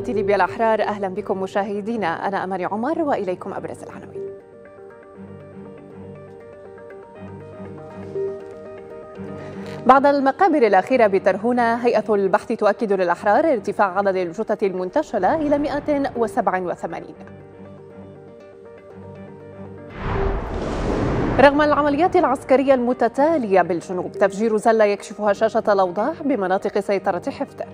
قناة ليبيا الأحرار أهلا بكم مشاهدينا أنا أماني عمر وإليكم أبرز العناوين بعد المقابر الأخيرة بترهونة هيئة البحث تؤكد للأحرار ارتفاع عدد الجثث المنتشلة إلى 187 رغم العمليات العسكرية المتتالية بالجنوب تفجير زلة يكشف هشاشة الأوضاع بمناطق سيطرة حفتر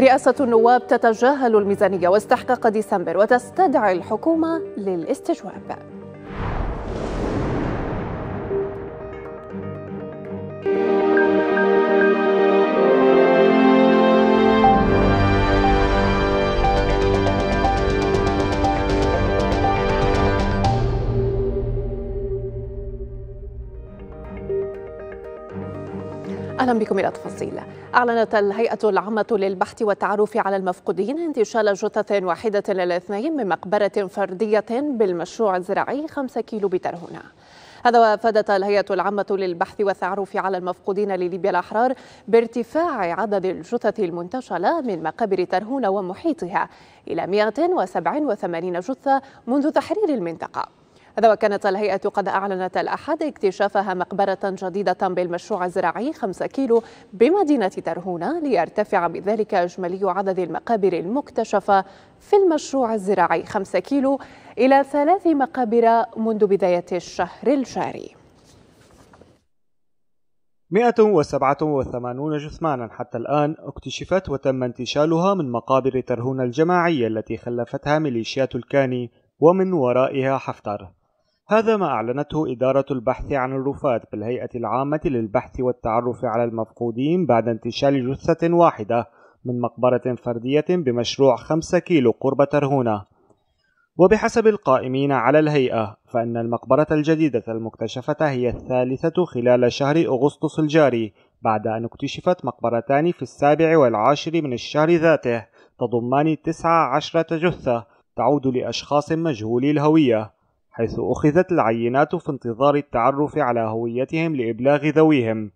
رئاسة النواب تتجاهل الميزانية واستحقاق ديسمبر وتستدعي الحكومة للاستجواب. اهلا بكم الى تفاصيل أعلنت الهيئة العامة للبحث والتعرف على المفقودين انتشال جثث واحدة للاثنين من مقبرة فردية بالمشروع الزراعي 5 كيلو هنا. هذا وافدت الهيئة العامة للبحث والتعرف على المفقودين لليبيا الأحرار بارتفاع عدد الجثث المنتشلة من مقابر ترهون ومحيطها إلى 187 جثة منذ تحرير المنطقة هذا وكانت الهيئة قد أعلنت الأحد اكتشافها مقبرة جديدة بالمشروع الزراعي 5 كيلو بمدينة ترهونة ليرتفع بذلك إجمالي عدد المقابر المكتشفة في المشروع الزراعي 5 كيلو إلى ثلاث مقابر منذ بداية الشهر الجاري 187 جثمانا حتى الآن اكتشفت وتم انتشالها من مقابر ترهون الجماعية التي خلفتها ميليشيات الكاني ومن ورائها حفتر هذا ما أعلنته إدارة البحث عن الرفات بالهيئة العامة للبحث والتعرف على المفقودين بعد انتشال جثة واحدة من مقبرة فردية بمشروع 5 كيلو قرب ترهونة وبحسب القائمين على الهيئة فإن المقبرة الجديدة المكتشفة هي الثالثة خلال شهر أغسطس الجاري بعد أن اكتشفت مقبرتان في السابع والعاشر من الشهر ذاته تضمان تسعة عشرة جثة تعود لأشخاص مجهولي الهوية حيث أخذت العينات في انتظار التعرف على هويتهم لإبلاغ ذويهم.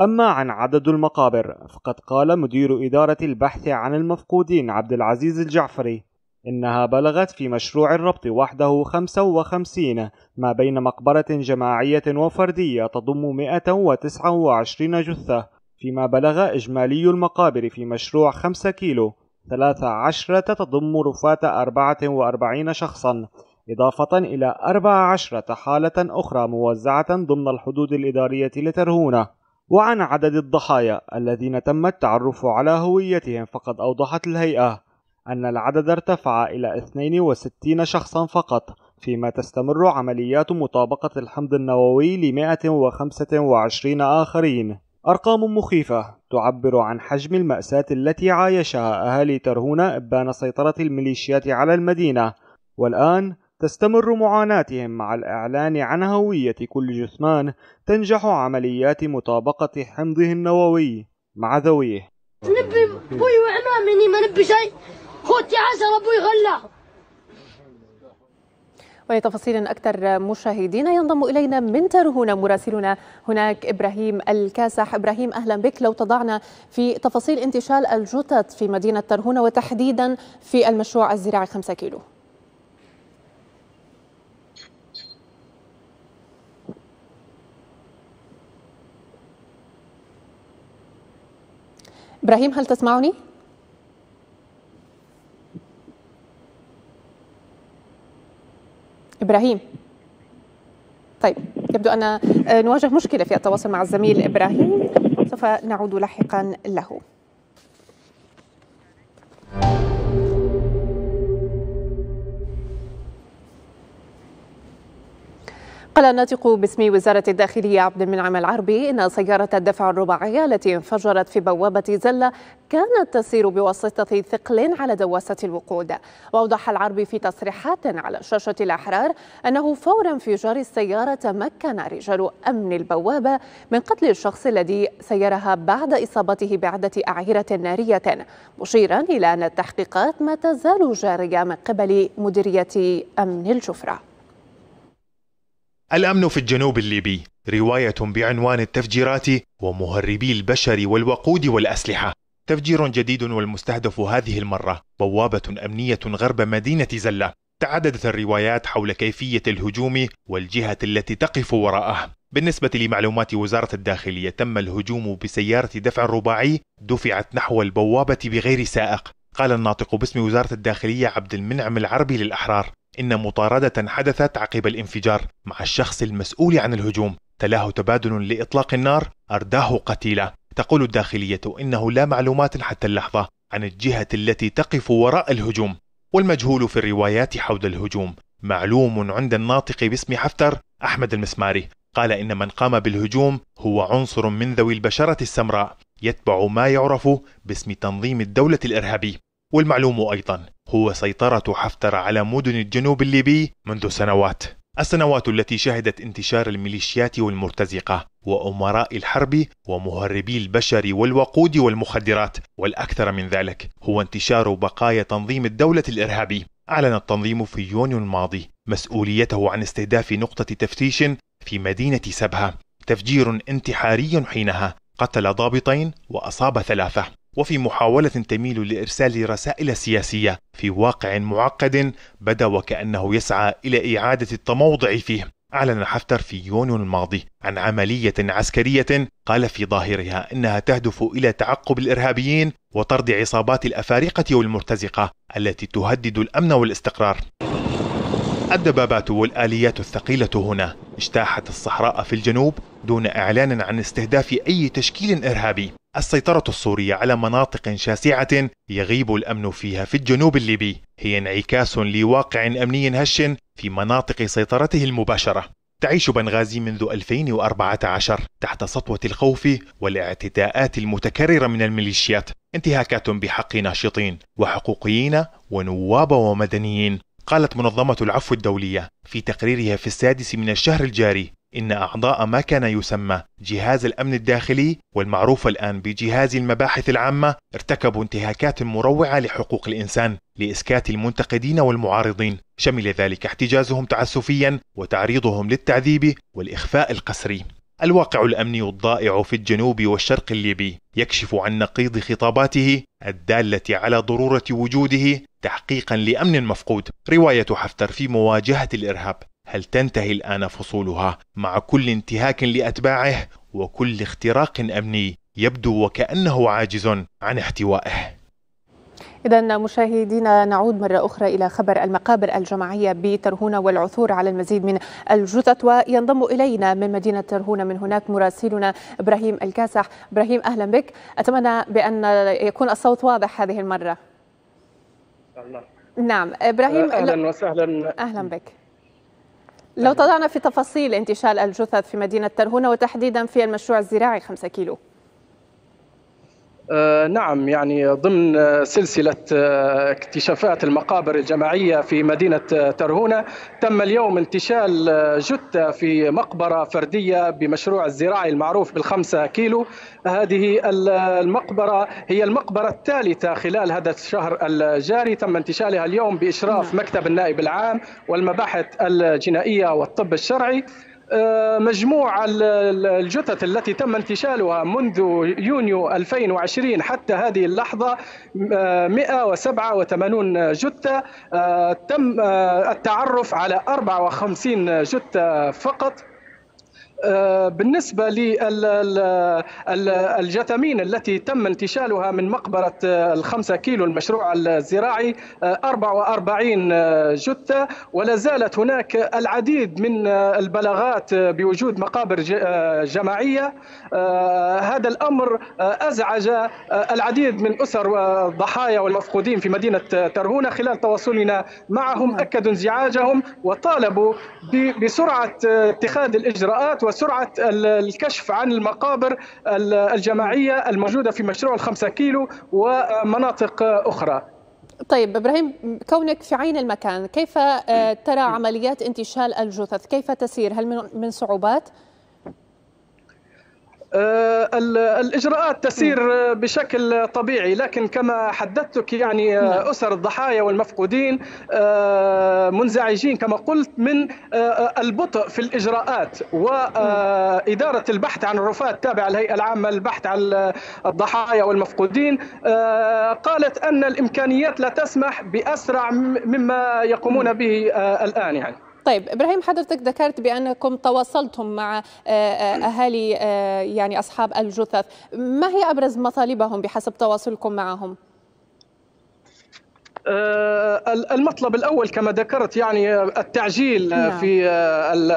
أما عن عدد المقابر فقد قال مدير إدارة البحث عن المفقودين عبد العزيز الجعفري إنها بلغت في مشروع الربط وحده 55 ما بين مقبرة جماعية وفردية تضم 129 جثة فيما بلغ إجمالي المقابر في مشروع 5 كيلو 13 تضم رفات 44 شخصا إضافة إلى 14 حالة أخرى موزعة ضمن الحدود الإدارية لترهونة وعن عدد الضحايا الذين تم التعرف على هويتهم فقد أوضحت الهيئة أن العدد ارتفع إلى 62 شخصا فقط فيما تستمر عمليات مطابقة الحمض النووي ل 125 آخرين أرقام مخيفة تعبر عن حجم المأساة التي عايشها أهالي ترهونة إبان سيطرة الميليشيات على المدينة والآن تستمر معاناتهم مع الإعلان عن هوية كل جثمان تنجح عمليات مطابقة حمضه النووي مع ذويه نبي بوي وعمامي ما نبي شيء خوتي عسل بوي غلا ولتفاصيل أكثر مشاهدينا ينضم إلينا من ترهونة مراسلنا هناك إبراهيم الكاسح إبراهيم أهلا بك لو تضعنا في تفاصيل انتشال الجثث في مدينة ترهونة وتحديدا في المشروع الزراعي 5 كيلو إبراهيم هل تسمعني؟ إبراهيم طيب يبدو أن نواجه مشكلة في التواصل مع الزميل إبراهيم سوف نعود لاحقا له قال الناطق باسم وزارة الداخلية عبد المنعم العربي إن سيارة الدفع الرباعية التي انفجرت في بوابة زلة كانت تسير بواسطة ثقل على دواسة الوقود وأوضح العربي في تصريحات على شاشة الأحرار أنه فور انفجار السيارة تمكن رجال أمن البوابة من قتل الشخص الذي سيرها بعد إصابته بعدة أعيرة نارية مشيرا إلى أن التحقيقات ما تزال جارية من قبل مديرية أمن الجفرة الأمن في الجنوب الليبي رواية بعنوان التفجيرات ومهربي البشر والوقود والأسلحة تفجير جديد والمستهدف هذه المرة بوابة أمنية غرب مدينة زلة تعددت الروايات حول كيفية الهجوم والجهة التي تقف وراءه بالنسبة لمعلومات وزارة الداخلية تم الهجوم بسيارة دفع رباعي دفعت نحو البوابة بغير سائق قال الناطق باسم وزارة الداخلية عبد المنعم العربي للأحرار إن مطاردة حدثت عقب الانفجار مع الشخص المسؤول عن الهجوم تلاه تبادل لإطلاق النار أرداه قتيلة تقول الداخلية إنه لا معلومات حتى اللحظة عن الجهة التي تقف وراء الهجوم والمجهول في الروايات حول الهجوم معلوم عند الناطق باسم حفتر أحمد المسماري قال إن من قام بالهجوم هو عنصر من ذوي البشرة السمراء يتبع ما يعرف باسم تنظيم الدولة الإرهابي والمعلوم أيضا هو سيطرة حفتر على مدن الجنوب الليبي منذ سنوات السنوات التي شهدت انتشار الميليشيات والمرتزقة وأمراء الحرب ومهربي البشر والوقود والمخدرات والأكثر من ذلك هو انتشار بقايا تنظيم الدولة الإرهابي أعلن التنظيم في يونيو الماضي مسؤوليته عن استهداف نقطة تفتيش في مدينة سبها تفجير انتحاري حينها قتل ضابطين وأصاب ثلاثة وفي محاولة تميل لإرسال رسائل سياسية في واقع معقد بدا وكأنه يسعى إلى إعادة التموضع فيه أعلن حفتر في يونيو الماضي عن عملية عسكرية قال في ظاهرها أنها تهدف إلى تعقب الإرهابيين وطرد عصابات الأفارقة والمرتزقة التي تهدد الأمن والاستقرار الدبابات والآليات الثقيلة هنا اجتاحت الصحراء في الجنوب دون إعلان عن استهداف أي تشكيل إرهابي السيطرة السورية على مناطق شاسعة يغيب الأمن فيها في الجنوب الليبي هي انعكاس لواقع أمني هش في مناطق سيطرته المباشرة تعيش بنغازي منذ 2014 تحت سطوة الخوف والاعتداءات المتكررة من الميليشيات انتهاكات بحق ناشطين وحقوقيين ونواب ومدنيين قالت منظمة العفو الدولية في تقريرها في السادس من الشهر الجاري إن أعضاء ما كان يسمى جهاز الأمن الداخلي والمعروف الآن بجهاز المباحث العامة ارتكبوا انتهاكات مروعة لحقوق الإنسان لإسكات المنتقدين والمعارضين شمل ذلك احتجازهم تعسفيا وتعريضهم للتعذيب والإخفاء القسري الواقع الامني الضائع في الجنوب والشرق الليبي يكشف عن نقيض خطاباته الداله على ضروره وجوده تحقيقا لامن مفقود روايه حفتر في مواجهه الارهاب هل تنتهي الآن فصولها مع كل انتهاك لأتباعه وكل اختراق أمني يبدو وكأنه عاجز عن احتوائه إذا مشاهدينا نعود مرة أخرى إلى خبر المقابر الجماعية بترهونة والعثور على المزيد من الجثث وينضم إلينا من مدينة ترهونة من هناك مراسلنا إبراهيم الكاسح إبراهيم أهلا بك أتمنى بأن يكون الصوت واضح هذه المرة الله. نعم إبراهيم أهلا وسهلا أهلا بك لو طلعنا في تفاصيل انتشال الجثث في مدينة ترهونة وتحديدا في المشروع الزراعي 5 كيلو آه، نعم يعني ضمن آه، سلسلة آه، اكتشافات المقابر الجماعية في مدينة ترهونة تم اليوم انتشال جثة في مقبرة فردية بمشروع الزراعي المعروف بالخمسة كيلو هذه المقبرة هي المقبرة الثالثة خلال هذا الشهر الجاري تم انتشالها اليوم بإشراف نعم. مكتب النائب العام والمباحث الجنائية والطب الشرعي آه، مجموع الجثث التي تم انتشالها منذ يونيو 2020 حتى هذه اللحظة 187 آه، جثة آه، تم التعرف على 54 جثة فقط آه، بالنسبة للجثمين التي تم انتشالها من مقبرة آه، الخمسة كيلو المشروع الزراعي 44 آه، جثة ولا زالت هناك العديد من البلاغات بوجود مقابر جماعية هذا الأمر أزعج العديد من أسر الضحايا والمفقودين في مدينة ترهونة خلال تواصلنا معهم نعم. أكدوا انزعاجهم وطالبوا بسرعة اتخاذ الإجراءات وسرعة الكشف عن المقابر الجماعية الموجودة في مشروع الخمسة كيلو ومناطق أخرى طيب ابراهيم كونك في عين المكان كيف آه، ترى عمليات انتشال الجثث كيف تسير هل من صعوبات آه، الاجراءات تسير بشكل طبيعي لكن كما حدثتك يعني آه، نعم. اسر الضحايا والمفقودين آه، منزعجين كما قلت من البطء في الاجراءات واداره البحث عن الرفاه التابعه للهيئه العامه للبحث عن الضحايا والمفقودين قالت ان الامكانيات لا تسمح باسرع مما يقومون به الان يعني طيب ابراهيم حضرتك ذكرت بانكم تواصلتم مع آه، آه، اهالي آه، يعني اصحاب الجثث ما هي ابرز مطالبهم بحسب تواصلكم معهم آه، المطلب الاول كما ذكرت يعني التعجيل نعم. في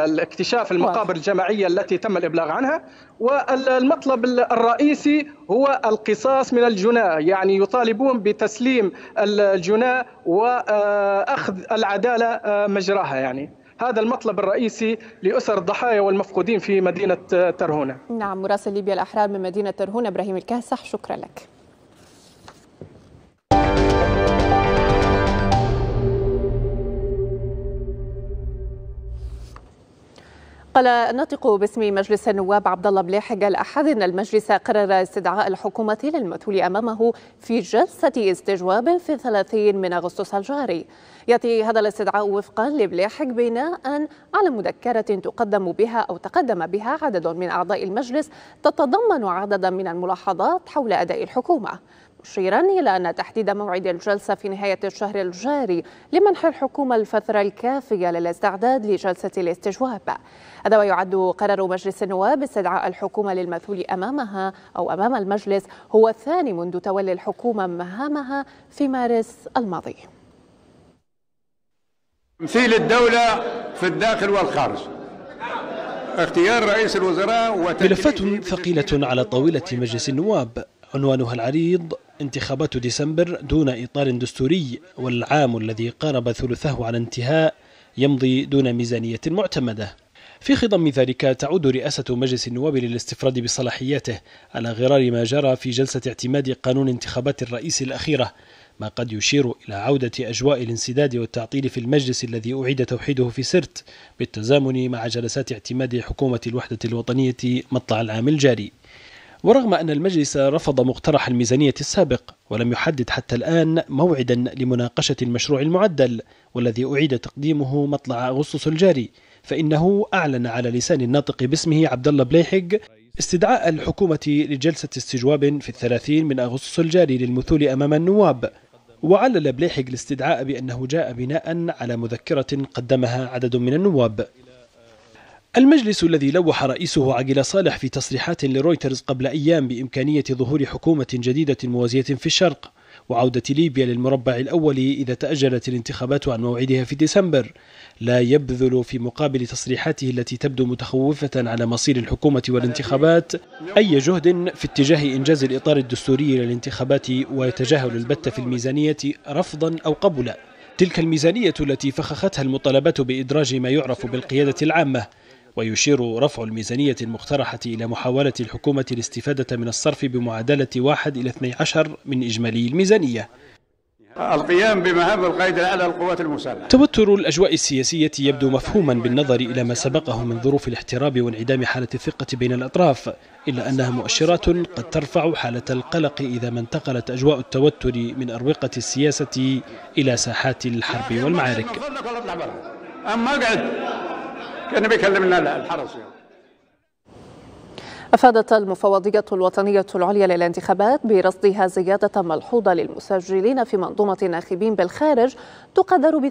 الاكتشاف المقابر الجماعيه التي تم الابلاغ عنها والمطلب الرئيسي هو القصاص من الجناة يعني يطالبون بتسليم الجناة واخذ العداله آه، مجراها يعني هذا المطلب الرئيسي لأسر الضحايا والمفقودين في مدينة آه، ترهونة نعم مراسل ليبيا الأحرار من مدينة ترهونة إبراهيم الكهسح شكرا لك قال الناطق باسم مجلس النواب عبد الله قال الاحد ان المجلس قرر استدعاء الحكومه للمثول امامه في جلسه استجواب في 30 من اغسطس الجاري. ياتي هذا الاستدعاء وفقا لملاحق بناء على مذكره تقدم بها او تقدم بها عدد من اعضاء المجلس تتضمن عددا من الملاحظات حول اداء الحكومه. مشيرا إلى أن تحديد موعد الجلسة في نهاية الشهر الجاري لمنح الحكومة الفترة الكافية للاستعداد لجلسة الاستجواب هذا ويعد قرار مجلس النواب استدعاء الحكومة للمثول أمامها أو أمام المجلس هو الثاني منذ تولي الحكومة مهامها في مارس الماضي تمثيل الدولة في الداخل والخارج اختيار رئيس الوزراء ملفات ثقيلة على طاولة مجلس النواب عنوانها العريض انتخابات ديسمبر دون إطار دستوري والعام الذي قارب ثلثه على انتهاء يمضي دون ميزانية معتمدة في خضم ذلك تعود رئاسة مجلس النواب للاستفراد بصلاحياته على غرار ما جرى في جلسة اعتماد قانون انتخابات الرئيس الأخيرة ما قد يشير إلى عودة أجواء الانسداد والتعطيل في المجلس الذي أعيد توحيده في سرت بالتزامن مع جلسات اعتماد حكومة الوحدة الوطنية مطلع العام الجاري ورغم أن المجلس رفض مقترح الميزانية السابق ولم يحدد حتى الآن موعدا لمناقشة المشروع المعدل والذي أعيد تقديمه مطلع أغسطس الجاري فإنه أعلن على لسان الناطق باسمه عبد الله بليحق استدعاء الحكومة لجلسة استجواب في الثلاثين من أغسطس الجاري للمثول أمام النواب وعلل بليحق الاستدعاء بأنه جاء بناء على مذكرة قدمها عدد من النواب المجلس الذي لوح رئيسه عقيل صالح في تصريحات لرويترز قبل أيام بإمكانية ظهور حكومة جديدة موازية في الشرق وعودة ليبيا للمربع الأول إذا تأجلت الانتخابات عن موعدها في ديسمبر لا يبذل في مقابل تصريحاته التي تبدو متخوفة على مصير الحكومة والانتخابات أي جهد في اتجاه إنجاز الإطار الدستوري للانتخابات ويتجاهل البت في الميزانية رفضا أو قبلا تلك الميزانية التي فخختها المطالبات بإدراج ما يعرف بالقيادة العامة ويشير رفع الميزانية المقترحة إلى محاولة الحكومة الاستفادة من الصرف بمعادلة واحد إلى 12 من إجمالي الميزانية القيام بمهام القيد على القوات المسلحة توتر الأجواء السياسية يبدو مفهوما بالنظر إلى ما سبقه من ظروف الاحتراب وانعدام حالة الثقة بين الأطراف إلا أنها مؤشرات قد ترفع حالة القلق إذا ما انتقلت أجواء التوتر من أروقة السياسة إلى ساحات الحرب والمعارك أما قعد كان بيكلمنا لنا الحرس يعني أفادت المفوضية الوطنية العليا للانتخابات برصدها زيادة ملحوظة للمسجلين في منظومة الناخبين بالخارج تقدر ب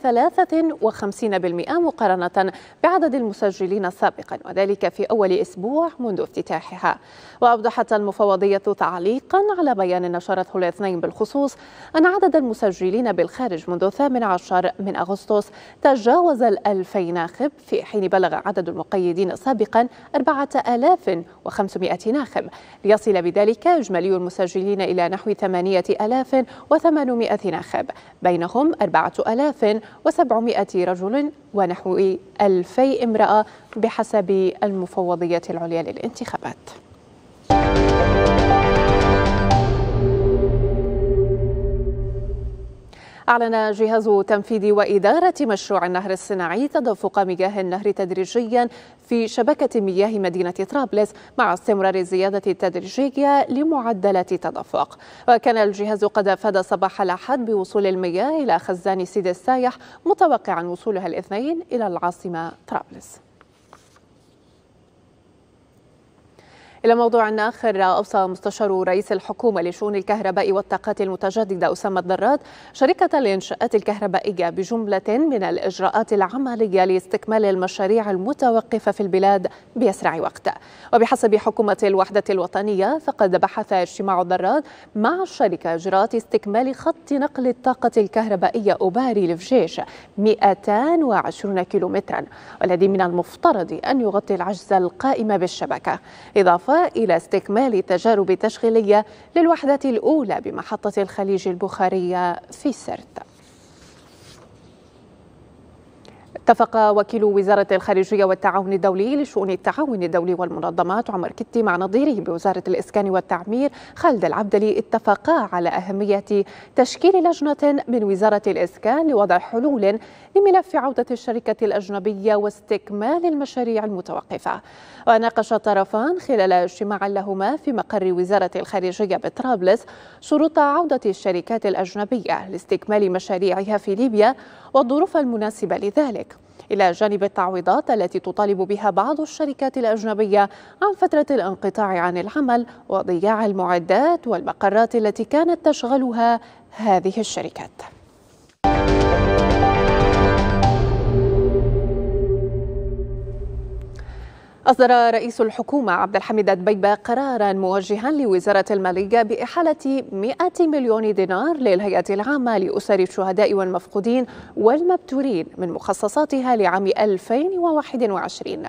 53% مقارنة بعدد المسجلين سابقا وذلك في أول أسبوع منذ افتتاحها وأوضحت المفوضية تعليقا على بيان نشرته الاثنين بالخصوص أن عدد المسجلين بالخارج منذ 18 من أغسطس تجاوز الألفين ناخب في حين بلغ عدد المقيدين سابقا 4050 500 ناخب ليصل بذلك إجمالي المسجلين إلى نحو 8800 ناخب بينهم 4700 رجل ونحو 2000 امرأة بحسب المفوضية العليا للانتخابات أعلن جهاز تنفيذ وإدارة مشروع النهر الصناعي تدفق مياه النهر تدريجيا في شبكة مياه مدينة طرابلس مع استمرار الزيادة التدريجية لمعدلات التدفق وكان الجهاز قد أفاد صباح الأحد بوصول المياه إلى خزان سيد السايح متوقعا وصولها الاثنين إلى العاصمة طرابلس إلى موضوع آخر أوصى مستشار رئيس الحكومة لشؤون الكهرباء والطاقات المتجددة أسامة الدراد شركة الإنشاءات الكهربائية بجملة من الإجراءات العملية لاستكمال المشاريع المتوقفة في البلاد بأسرع وقت وبحسب حكومة الوحدة الوطنية فقد بحث اجتماع الدراد مع الشركة إجراءات استكمال خط نقل الطاقة الكهربائية أوباري لفجيش 220 كيلومترا والذي من المفترض أن يغطي العجز القائم بالشبكة إضافة إلى استكمال التجارب التشغيلية للوحدة الأولى بمحطة الخليج البخارية في سرت اتفق وكيل وزارة الخارجية والتعاون الدولي لشؤون التعاون الدولي والمنظمات عمر كتي مع نظيره بوزارة الإسكان والتعمير خالد العبدلي اتفقا على أهمية تشكيل لجنة من وزارة الإسكان لوضع حلول لملف عودة الشركة الأجنبية واستكمال المشاريع المتوقفة وناقش الطرفان خلال اجتماع لهما في مقر وزارة الخارجية بطرابلس شروط عودة الشركات الأجنبية لاستكمال مشاريعها في ليبيا والظروف المناسبة لذلك إلى جانب التعويضات التي تطالب بها بعض الشركات الأجنبية عن فترة الانقطاع عن العمل وضياع المعدات والمقرات التي كانت تشغلها هذه الشركات أصدر رئيس الحكومة عبد الحميد الدبيبة قرارا موجها لوزارة المالية بإحالة 100 مليون دينار للهيئة العامة لأسر الشهداء والمفقودين والمبتورين من مخصصاتها لعام 2021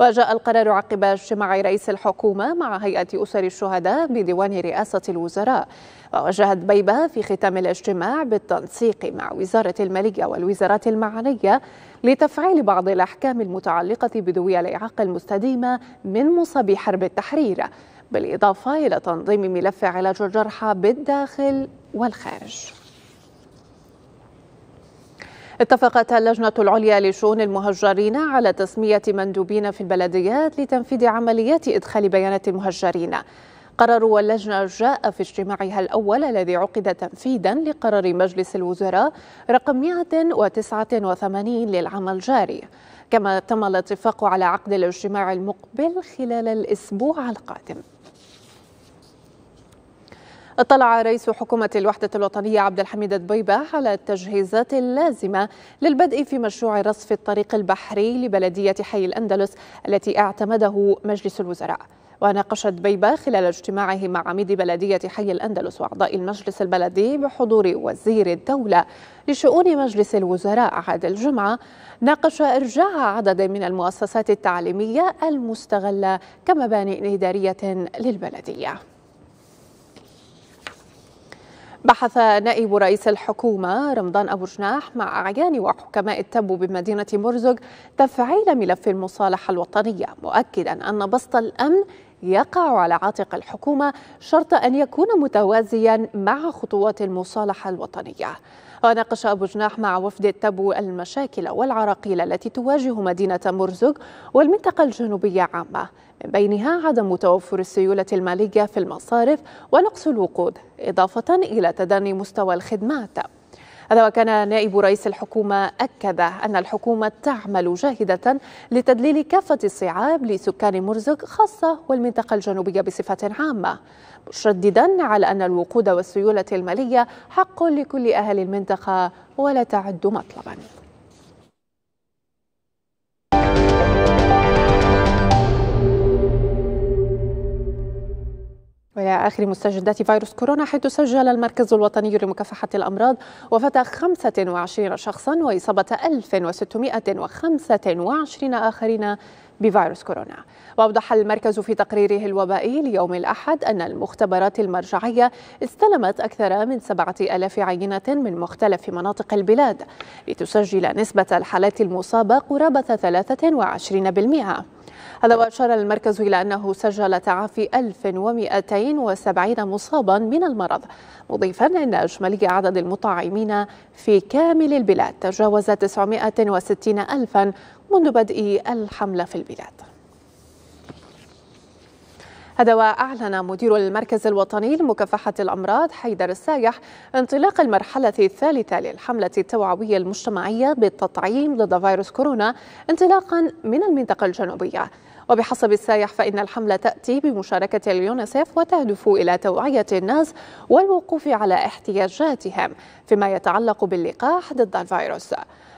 وجاء القرار عقب اجتماع رئيس الحكومة مع هيئة أسر الشهداء بديوان رئاسة الوزراء ووجهت بيبة في ختام الاجتماع بالتنسيق مع وزارة المالية والوزارات المعنية لتفعيل بعض الأحكام المتعلقة بدوي الإعاقة المستديمة من مصابي حرب التحرير بالإضافة إلى تنظيم ملف علاج الجرحى بالداخل والخارج اتفقت اللجنة العليا لشؤون المهجرين على تسمية مندوبين في البلديات لتنفيذ عمليات إدخال بيانات المهجرين قرار اللجنة جاء في اجتماعها الأول الذي عقد تنفيذا لقرار مجلس الوزراء رقم 189 للعام الجاري كما تم الاتفاق على عقد الاجتماع المقبل خلال الأسبوع القادم اطلع رئيس حكومة الوحدة الوطنية عبد الحميد دبيبة على التجهيزات اللازمة للبدء في مشروع رصف الطريق البحري لبلدية حي الأندلس التي اعتمده مجلس الوزراء وناقشت دبيبة خلال اجتماعه مع عميد بلدية حي الأندلس وأعضاء المجلس البلدي بحضور وزير الدولة لشؤون مجلس الوزراء عاد الجمعة ناقش إرجاع عدد من المؤسسات التعليمية المستغلة كمبانئ إدارية للبلدية بحث نائب رئيس الحكومة رمضان أبو جناح مع أعيان وحكماء التبو بمدينة مرزق تفعيل ملف المصالحة الوطنية مؤكدا أن بسط الأمن يقع على عاتق الحكومة شرط أن يكون متوازيا مع خطوات المصالحة الوطنية وناقش أبو جناح مع وفد التبو المشاكل والعراقيل التي تواجه مدينة مرزق والمنطقة الجنوبية عامة من بينها عدم توفر السيولة المالية في المصارف ونقص الوقود إضافة إلى تدني مستوى الخدمات هذا وكان نائب رئيس الحكومة أكد أن الحكومة تعمل جاهدة لتدليل كافة الصعاب لسكان مرزق خاصة والمنطقة الجنوبية بصفة عامة مشددا على أن الوقود والسيولة المالية حق لكل أهل المنطقة ولا تعد مطلبا وإلى آخر مستجدات فيروس كورونا حيث سجل المركز الوطني لمكافحة الأمراض وفاة 25 شخصا وإصابة 1625 آخرين بفيروس كورونا وأوضح المركز في تقريره الوبائي ليوم الأحد أن المختبرات المرجعية استلمت أكثر من 7000 عينة من مختلف مناطق البلاد لتسجل نسبة الحالات المصابة قرابة 23% هذا وأشار المركز إلى أنه سجل تعافي 1270 مصابا من المرض مضيفا أن أجمالي عدد المطعمين في كامل البلاد تجاوز 960 ألفا منذ بدء الحملة في البلاد هذا وأعلن مدير المركز الوطني لمكافحة الأمراض حيدر السايح انطلاق المرحلة الثالثة للحملة التوعوية المجتمعية بالتطعيم ضد فيروس كورونا انطلاقا من المنطقة الجنوبية وبحسب السايح فإن الحملة تأتي بمشاركة اليونسيف وتهدف إلى توعية الناس والوقوف على احتياجاتهم فيما يتعلق باللقاح ضد الفيروس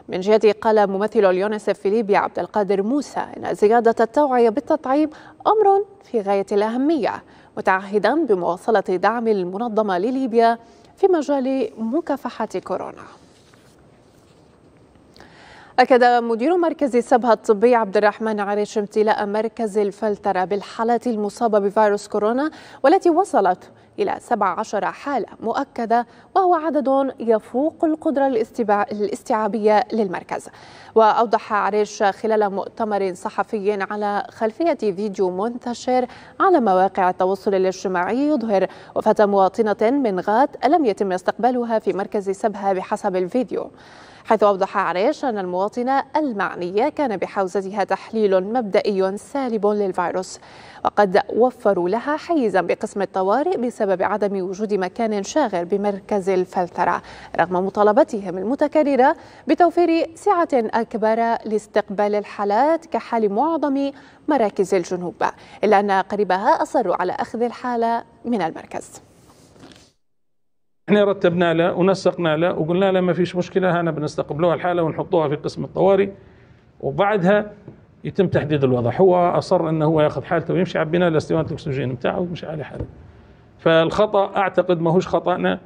من جهته قال ممثل اليونسيف في ليبيا عبد القادر موسى إن زيادة التوعية بالتطعيم أمر في غاية الأهمية متعهدا بمواصلة دعم المنظمة لليبيا في مجال مكافحة كورونا أكد مدير مركز سبها الطبي عبد الرحمن عريش امتلاء مركز الفلترة بالحالات المصابة بفيروس كورونا والتي وصلت إلى 17 حالة مؤكدة وهو عدد يفوق القدرة الاستيعابية للمركز وأوضح عريش خلال مؤتمر صحفي على خلفية فيديو منتشر على مواقع التواصل الاجتماعي يظهر وفاة مواطنة من غات لم يتم استقبالها في مركز سبها بحسب الفيديو حيث أوضح عريش أن المواطنة المعنية كان بحوزتها تحليل مبدئي سالب للفيروس وقد وفروا لها حيزا بقسم الطوارئ بسبب عدم وجود مكان شاغر بمركز الفلترة رغم مطالبتهم المتكررة بتوفير سعة أكبر لاستقبال الحالات كحال معظم مراكز الجنوب إلا أن قريبها أصروا على أخذ الحالة من المركز احنا رتبنا له ونسقنا له وقلنا له ما فيش مشكله هنا بنستقبلوها الحاله ونحطوها في قسم الطوارئ وبعدها يتم تحديد الوضع هو اصر انه هو ياخذ حالته ويمشي عبينا لاستوانه الاكسجين بتاعه ومشي على حاله فالخطا اعتقد ماهوش خطانا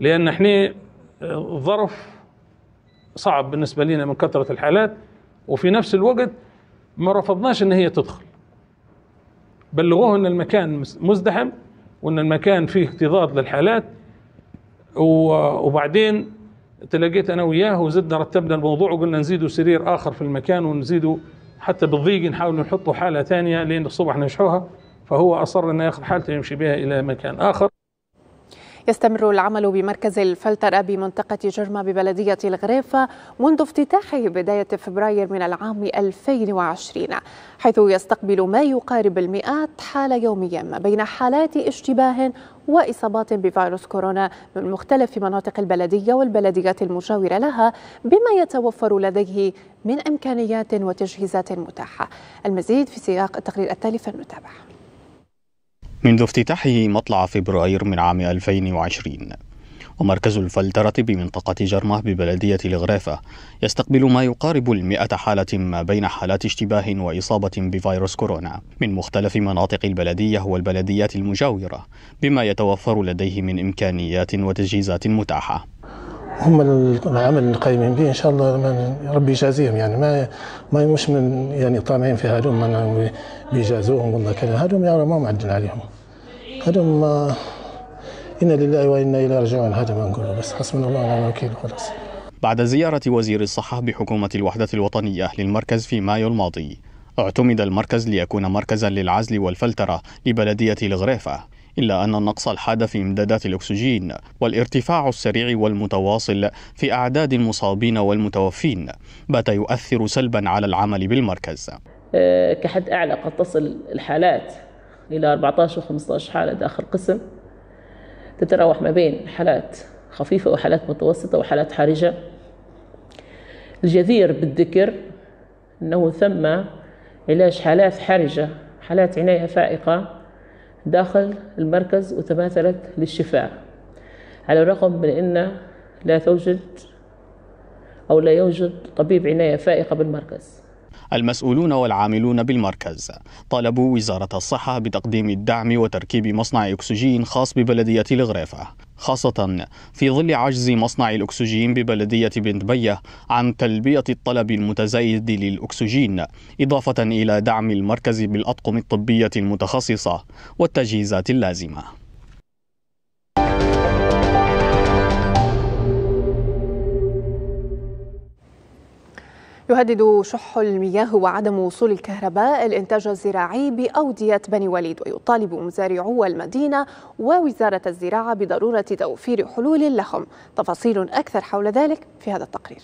لان احنا آه، ظرف صعب بالنسبه لنا من كثره الحالات وفي نفس الوقت ما رفضناش ان هي تدخل بلغوه ان المكان مزدحم وان المكان فيه اكتظاظ للحالات وبعدين تلاقيت انا وياه وزدنا رتبنا الموضوع وقلنا نزيدوا سرير اخر في المكان ونزيدوا حتى بالضيق نحاول نحطه حالة ثانية لأن الصبح نشحوها فهو أصر أنه ياخذ حالته يمشي بها إلى مكان آخر يستمر العمل بمركز الفلترة بمنطقة جرمة ببلدية الغريفة منذ افتتاحه بداية فبراير من العام 2020 حيث يستقبل ما يقارب المئات حالة يوميا ما بين حالات اشتباه وإصابات بفيروس كورونا من مختلف مناطق البلدية والبلديات المجاورة لها بما يتوفر لديه من إمكانيات وتجهيزات متاحة المزيد في سياق التقرير التالي فلنتابع منذ افتتاحه مطلع فبراير من عام 2020 ومركز الفلترة بمنطقة جرمة ببلدية الغرافة يستقبل ما يقارب المئة حالة ما بين حالات اشتباه وإصابة بفيروس كورونا من مختلف مناطق البلدية والبلديات المجاورة بما يتوفر لديه من إمكانيات وتجهيزات متاحة هم العمل اللي قايمين به ان شاء الله ربي يجازيهم يعني ما ما مش من يعني طامعين في هذوم نعم بيجازوهم والله كذا هذوم يعني ما معدل عليهم هذوم انا لله وانا اليه راجعون هذا ما نقوله بس حسبنا الله ونعم الوكيل خلاص بعد زيارة وزير الصحة بحكومة الوحدة الوطنية للمركز في مايو الماضي اعتمد المركز ليكون مركزا للعزل والفلترة لبلدية الغريفة إلا أن النقص الحاد في إمدادات الأكسجين والارتفاع السريع والمتواصل في أعداد المصابين والمتوفين بات يؤثر سلبا على العمل بالمركز أه، كحد أعلى قد تصل الحالات إلى 14 و15 حالة داخل قسم تتراوح ما بين حالات خفيفة وحالات متوسطة وحالات حرجة الجدير بالذكر أنه ثم علاج حالات حرجة حالات عناية فائقة داخل المركز وتماثلت للشفاء على الرغم من أن لا توجد أو لا يوجد طبيب عناية فائقة بالمركز المسؤولون والعاملون بالمركز طالبوا وزارة الصحة بتقديم الدعم وتركيب مصنع أكسجين خاص ببلدية الغريفة خاصة في ظل عجز مصنع الأكسجين ببلدية بنت بية عن تلبية الطلب المتزايد للأكسجين إضافة إلى دعم المركز بالأطقم الطبية المتخصصة والتجهيزات اللازمة يهدد شح المياه وعدم وصول الكهرباء الإنتاج الزراعي بأودية بني وليد ويطالب مزارعو المدينة ووزارة الزراعة بضرورة توفير حلول لهم تفاصيل أكثر حول ذلك في هذا التقرير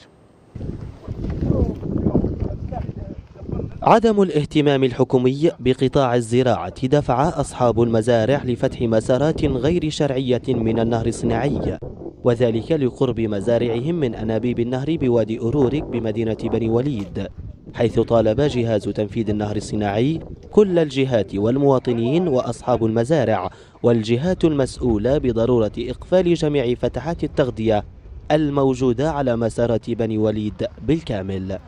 عدم الاهتمام الحكومي بقطاع الزراعة دفع أصحاب المزارع لفتح مسارات غير شرعية من النهر الصناعي وذلك لقرب مزارعهم من أنابيب النهر بوادي أرورك بمدينة بني وليد حيث طالب جهاز تنفيذ النهر الصناعي كل الجهات والمواطنين وأصحاب المزارع والجهات المسؤولة بضرورة إقفال جميع فتحات التغذية الموجودة على مسارات بني وليد بالكامل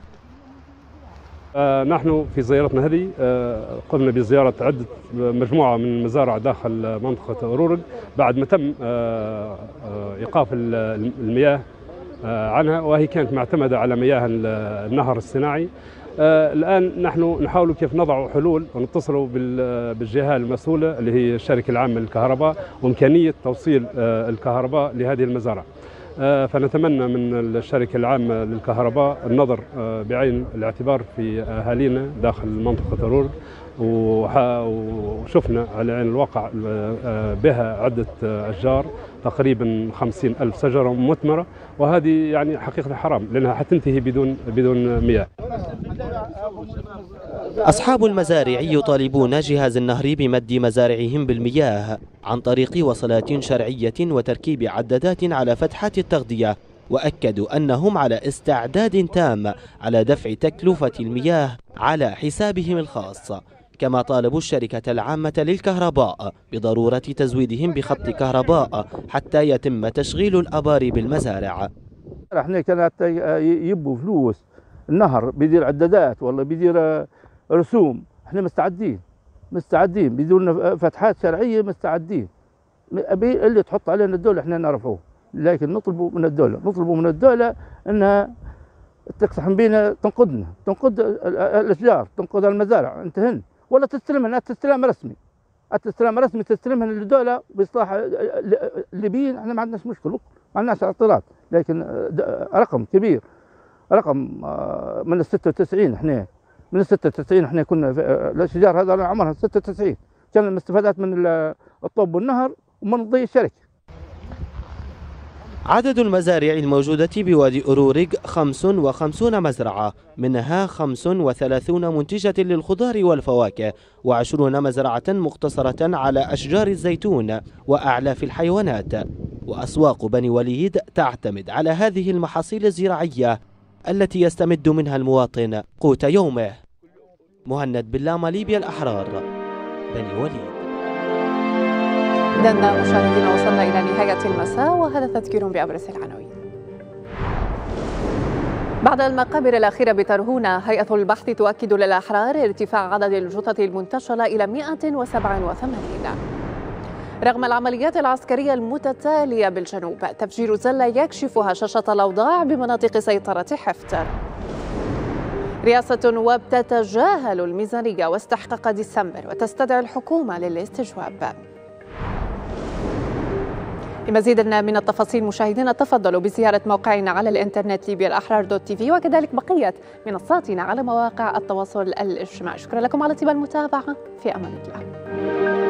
آه، نحن في زيارتنا هذه آه، قمنا بزيارة عدة مجموعة من المزارع داخل منطقة أورورج بعد ما تم آه، إيقاف المياه عنها وهي كانت معتمدة على مياه النهر الصناعي الآن نحن نحاول كيف نضع حلول ونتصل بالجهة المسؤولة اللي هي الشركة العامة للكهرباء وإمكانية توصيل الكهرباء لهذه المزارع آه، فنتمنى من الشركة العامة للكهرباء النظر آه، بعين الاعتبار في أهالينا داخل منطقة أرور وشفنا على عين الواقع آه، آه، بها عدة آه، أشجار تقريبا خمسين ألف شجرة مثمرة وهذه يعني حقيقة حرام لأنها حتنتهي بدون بدون مياه أصحاب المزارع يطالبون جهاز النهر بمد مزارعهم بالمياه عن طريق وصلات شرعية وتركيب عدادات على فتحات التغذية وأكدوا أنهم على استعداد تام على دفع تكلفة المياه على حسابهم الخاص كما طالبوا الشركة العامة للكهرباء بضرورة تزويدهم بخط كهرباء حتى يتم تشغيل الأباري بالمزارع احنا كان يبوا فلوس النهر بيدير عدادات والله بيدير رسوم احنا مستعدين مستعدين بدون فتحات شرعيه مستعدين اللي تحط علينا الدوله احنا نرفعه لكن نطلبوا من الدوله نطلبوا من الدوله انها تقتحم بينا تنقدنا تنقد الاشجار تنقد المزارع انتهن ولا تستلمهن استلام رسمي استلام رسمي تستلمها للدولة بإصلاح الليبيين احنا ما عندناش مشكلة ما عندناش اعتراض لكن رقم كبير رقم آه، آه، من ال 96 احنا من ال 96 احنا كنا الشجار هذا عمرها 96 كان الاستفادات من الطوب والنهر ومن ضي الشركه عدد المزارع الموجودة بوادي أرورج 55 مزرعة منها 35 منتجة للخضار والفواكه و20 مزرعة مقتصرة على أشجار الزيتون وأعلاف الحيوانات وأسواق بني وليد تعتمد على هذه المحاصيل الزراعية التي يستمد منها المواطن قوت يومه مهند بالله ليبيا الأحرار بني وليد إذا مشاهدينا وصلنا إلى نهاية المساء وهذا تذكير بأبرز العناوين. بعد المقابر الأخيرة بترهونة هيئة البحث تؤكد للأحرار ارتفاع عدد الجثث المنتشلة إلى 187 رغم العمليات العسكرية المتتالية بالجنوب تفجير زلة يكشف هشاشة الأوضاع بمناطق سيطرة حفتر رئاسة النواب تتجاهل الميزانية واستحقاق ديسمبر وتستدعي الحكومة للاستجواب لمزيد من التفاصيل مشاهدينا تفضلوا بزيارة موقعنا على الإنترنت ليبيا الأحرار دوت تي في وكذلك بقية منصاتنا على مواقع التواصل الاجتماعي شكرا لكم على طيب المتابعة في أمان الله